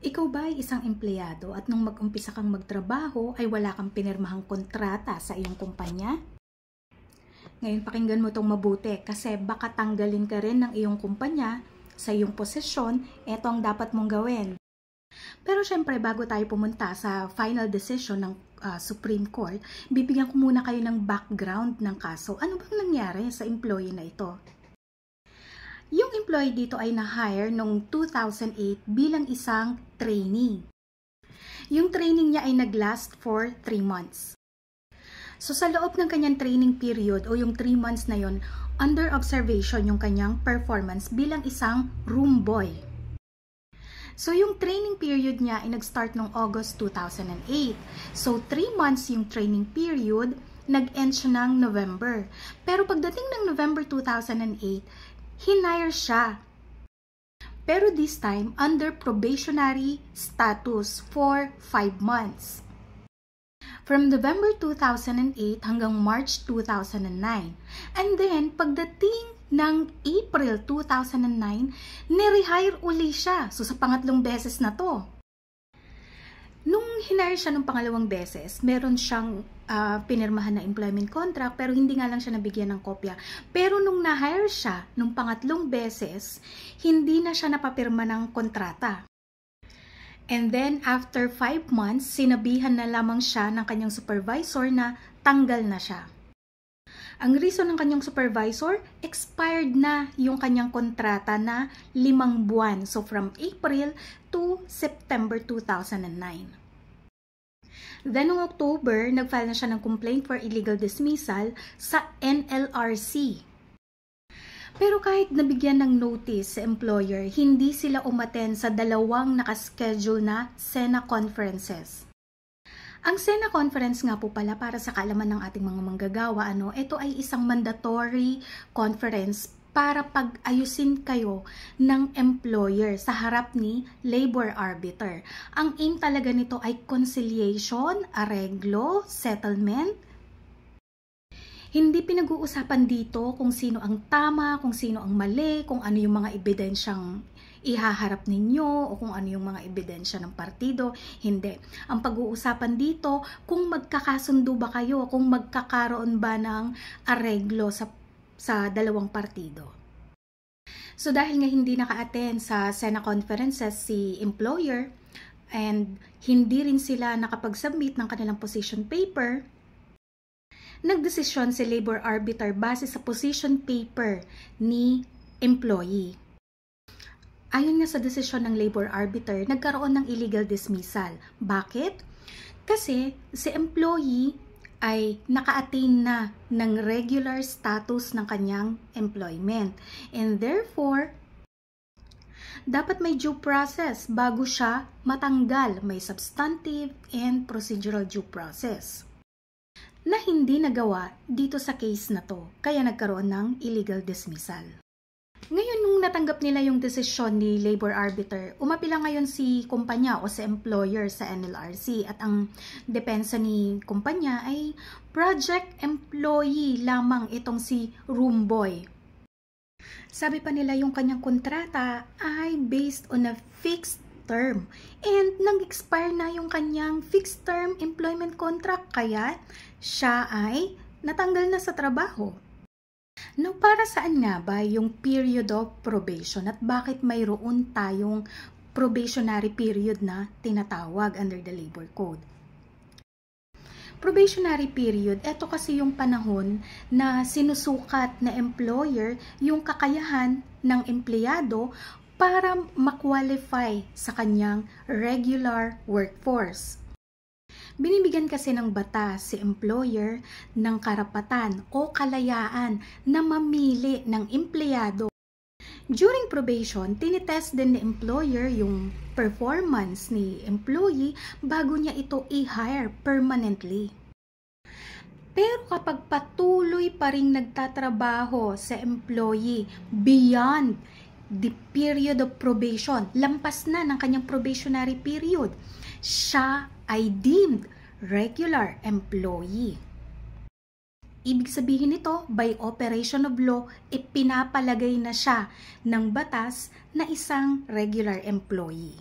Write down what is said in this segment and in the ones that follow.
Ikaw ba ay isang empleyado at nung mag-umpisa kang magtrabaho ay wala kang pinirmahang kontrata sa iyong kumpanya? Ngayon pakinggan mo tong mabuti kasi baka tanggalin ka rin ng iyong kumpanya sa iyong posisyon, eto ang dapat mong gawin. Pero syempre bago tayo pumunta sa final decision ng uh, Supreme Court, bibigyan ko muna kayo ng background ng kaso. Ano bang nangyari sa employee na ito? Yung employee dito ay na-hire noong 2008 bilang isang trainee. Yung training niya ay naglast for 3 months. So sa loob ng kanyang training period o yung 3 months na yon, under observation yung kanyang performance bilang isang room boy. So yung training period niya ay nag-start noong August 2008. So 3 months yung training period, nag-end siya ng November. Pero pagdating ng November 2008, hinire siya. Pero this time, under probationary status for 5 months. From November 2008 hanggang March 2009. And then, pagdating ng April 2009, nirehire uli siya. So, sa pangatlong beses na to hinire siya nung pangalawang beses, meron siyang uh, pinirmahan na employment contract pero hindi nga lang siya nabigyan ng kopya. Pero nung na-hire siya, nung pangatlong beses, hindi na siya napapirma ng kontrata. And then after 5 months, sinabihan na lamang siya ng kanyang supervisor na tanggal na siya. Ang reason ng kanyang supervisor, expired na yung kanyang kontrata na limang buwan. So from April to September 2009. Then, noong October, nag-file na siya ng complaint for illegal dismissal sa NLRC. Pero kahit nabigyan ng notice sa employer, hindi sila umaten sa dalawang nakaschedule na SENA conferences. Ang SENA conference nga po pala para sa kaalaman ng ating mga manggagawa, ano, ito ay isang mandatory conference para pag-ayusin kayo ng employer sa harap ni labor arbiter. Ang aim talaga nito ay conciliation, areglo, settlement, hindi pinag-uusapan dito kung sino ang tama, kung sino ang mali, kung ano yung mga ebidensyang ihaharap ninyo o kung ano yung mga ebidensya ng partido. Hindi. Ang pag-uusapan dito, kung magkakasundo ba kayo, kung magkakaroon ba ng areglo sa sa dalawang partido. So dahil nga hindi naka-attend sa SENA conferences si employer and hindi rin sila nakapag-submit ng kanilang position paper, nagdesisyon si labor arbiter base sa position paper ni employee. Ayon nga sa desisyon ng labor arbiter, nagkaroon ng illegal dismissal. Bakit? Kasi si employee ay naka-attain na ng regular status ng kanyang employment. And therefore, dapat may due process bago siya matanggal. May substantive and procedural due process na hindi nagawa dito sa case na to, kaya nagkaroon ng illegal dismissal. Ngayon, nung natanggap nila yung desisyon ni labor arbiter, umapila ngayon si kumpanya o si employer sa NLRC at ang depensa ni kumpanya ay project employee lamang itong si Roomboy. Sabi pa nila yung kanyang kontrata ay based on a fixed term. And nag-expire na yung kanyang fixed term employment contract kaya siya ay natanggal na sa trabaho. Now, para saan nga ba yung period of probation at bakit mayroon tayong probationary period na tinatawag under the labor code? Probationary period, ito kasi yung panahon na sinusukat na employer yung kakayahan ng empleyado para makwalify sa kanyang regular workforce. Binibigyan kasi ng bata si employer ng karapatan o kalayaan na mamili ng empleyado. During probation, tinitest din ni employer yung performance ni employee bago niya ito i-hire permanently. Pero kapag patuloy pa rin nagtatrabaho sa employee beyond the period of probation. Lampas na ng kanyang probationary period. Siya ay deemed regular employee. Ibig sabihin nito, by operation of law, ipinapalagay na siya ng batas na isang regular employee.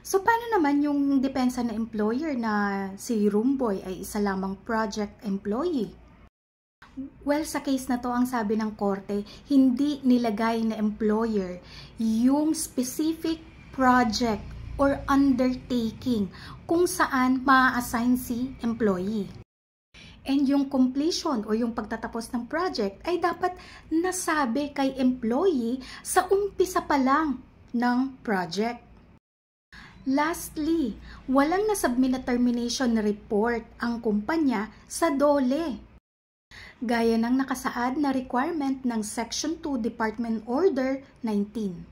So, paano naman yung depensa ng employer na si Roomboy ay isa lamang project employee? Well, sa case na to, ang sabi ng korte, hindi nilagay na employer yung specific project or undertaking kung saan ma-assign si employee. And yung completion o yung pagtatapos ng project ay dapat nasabi kay employee sa umpisa pa lang ng project. Lastly, walang nasubmit na termination report ang kumpanya sa DOLE gaya ng nakasaad na requirement ng Section 2 Department Order 19.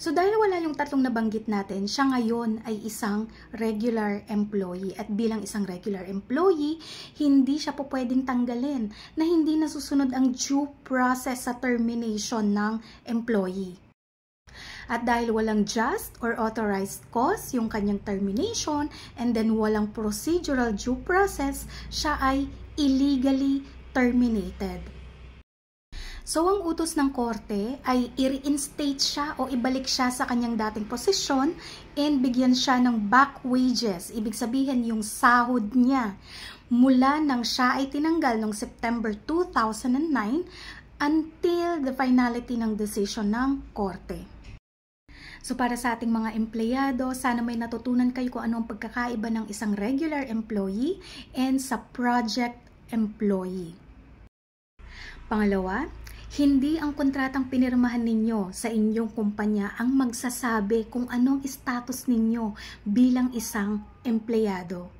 So dahil wala yung tatlong nabanggit natin, siya ngayon ay isang regular employee. At bilang isang regular employee, hindi siya po pwedeng tanggalin na hindi nasusunod ang due process sa termination ng employee. At dahil walang just or authorized cause yung kanyang termination and then walang procedural due process, siya ay illegally terminated. So ang utos ng korte ay i-reinstate siya o ibalik siya sa kanyang dating posisyon and bigyan siya ng back wages, ibig sabihin yung sahod niya mula nang siya ay tinanggal noong September 2009 until the finality ng decision ng korte. So para sa ating mga empleyado, sana may natutunan kayo kung ano ang pagkakaiba ng isang regular employee and sa project employee. Pangalawa, hindi ang kontratang pinirmahan ninyo sa inyong kumpanya ang magsasabi kung anong status ninyo bilang isang empleyado.